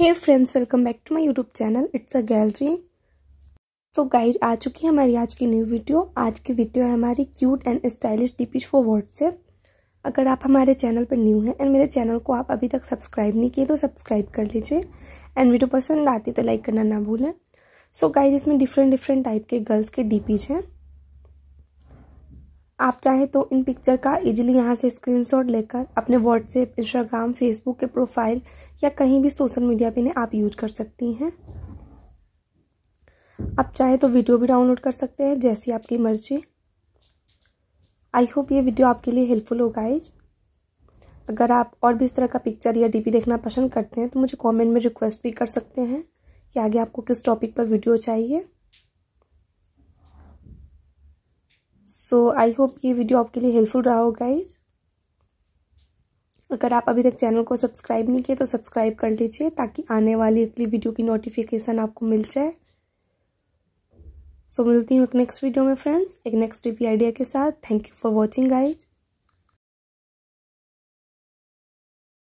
hey friends welcome back to my YouTube channel it's a gallery so guide आ चुकी है हमारी आज की न्यू वीडियो आज की वीडियो है हमारी cute and stylish DPs for WhatsApp अगर आप हमारे चैनल पर न्यू हैं एंड मेरे चैनल को आप अभी तक सब्सक्राइब नहीं किए तो सब्सक्राइब कर लीजिए एंड वीडियो पसंद आती तो लाइक करना ना भूलें सो गाइज इसमें डिफरेंट डिफरेंट टाइप के गर्ल्स के डी हैं आप चाहे तो इन पिक्चर का इजीली यहाँ से स्क्रीनशॉट लेकर अपने व्हाट्सएप इंस्टाग्राम फेसबुक के प्रोफाइल या कहीं भी सोशल मीडिया पे आप यूज कर सकती हैं आप चाहे तो वीडियो भी डाउनलोड कर सकते हैं जैसी आपकी मर्जी आई होप ये वीडियो आपके लिए हेल्पफुल होगा इज अगर आप और भी इस तरह का पिक्चर या डीपी देखना पसंद करते हैं तो मुझे कमेंट में रिक्वेस्ट भी कर सकते हैं कि आगे आपको किस टॉपिक पर वीडियो चाहिए सो आई होप ये वीडियो आपके लिए हेल्पफुल रहा होगा गाइज अगर आप अभी तक चैनल को सब्सक्राइब नहीं किए तो सब्सक्राइब कर लीजिए ताकि आने वाली अगली वीडियो की नोटिफिकेशन आपको मिल जाए सो so, मिलती हूँ एक नेक्स्ट वीडियो में फ्रेंड्स एक नेक्स्ट टिपी आइडिया के साथ thank you for watching guys